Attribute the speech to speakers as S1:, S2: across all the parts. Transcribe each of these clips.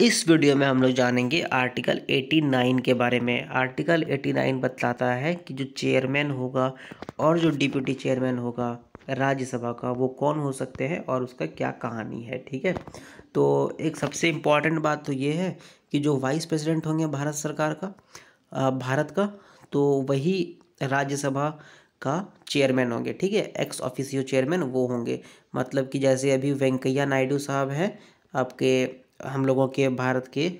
S1: इस वीडियो में हम लोग जानेंगे आर्टिकल 89 के बारे में आर्टिकल 89 बताता है कि जो चेयरमैन होगा और जो डिप्यूटी चेयरमैन होगा राज्यसभा का वो कौन हो सकते हैं और उसका क्या कहानी है ठीक है तो एक सबसे इम्पॉर्टेंट बात तो ये है कि जो वाइस प्रेसिडेंट होंगे भारत सरकार का भारत का तो वही राज्यसभा का चेयरमैन होंगे ठीक है एक्स ऑफिसियो चेयरमैन वो होंगे मतलब कि जैसे अभी वेंकैया नायडू साहब हैं आपके हम लोगों के भारत के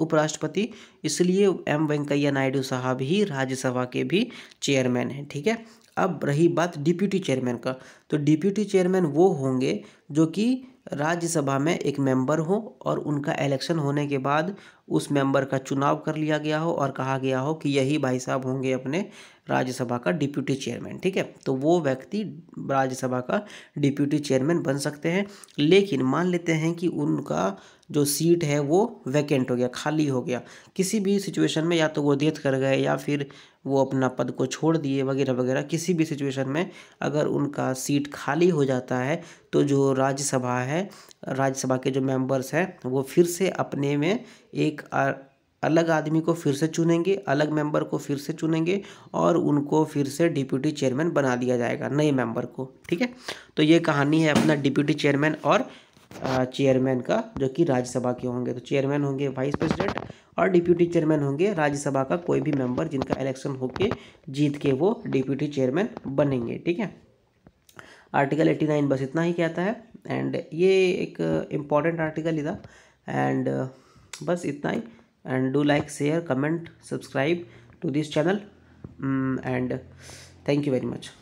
S1: उपराष्ट्रपति इसलिए एम वेंकैया नायडू साहब ही राज्यसभा के भी चेयरमैन हैं ठीक है अब रही बात डिप्यूटी चेयरमैन का तो डिप्यूटी चेयरमैन वो होंगे जो कि राज्यसभा में एक मेंबर हो और उनका इलेक्शन होने के बाद उस मेंबर का चुनाव कर लिया गया हो और कहा गया हो कि यही भाई साहब होंगे अपने राज्यसभा का डिप्यूटी चेयरमैन ठीक है तो वो व्यक्ति राज्यसभा का डिप्यूटी चेयरमैन बन सकते हैं लेकिन मान लेते हैं कि उनका जो सीट है वो वैकेंट हो गया खाली हो गया किसी भी सिचुएशन में या तो वो डेथ कर गए या फिर वो अपना पद को छोड़ दिए वगैरह वगैरह किसी भी सिचुएशन में अगर उनका सीट खाली हो जाता है तो जो राज्यसभा है राज्यसभा के जो मेंबर्स हैं वो फिर से अपने में एक अलग आदमी को फिर से चुनेंगे अलग मेंबर को फिर से चुनेंगे और उनको फिर से डिप्यूटी चेयरमैन बना दिया जाएगा नए मेंबर को ठीक है तो ये कहानी है अपना डिप्यूटी चेयरमैन और चेयरमैन का जो कि राज्यसभा के होंगे तो चेयरमैन होंगे वाइस प्रेसिडेंट और डिप्यूटी चेयरमैन होंगे राज्यसभा का कोई भी मेंबर जिनका इलेक्शन होके जीत के वो डिप्यूटी चेयरमैन बनेंगे ठीक है आर्टिकल नाइन बस इतना ही कहता है एंड ये एक इम्पॉर्टेंट आर्टिकल ही था एंड बस इतना ही and do like share comment subscribe to this channel um, and thank you very much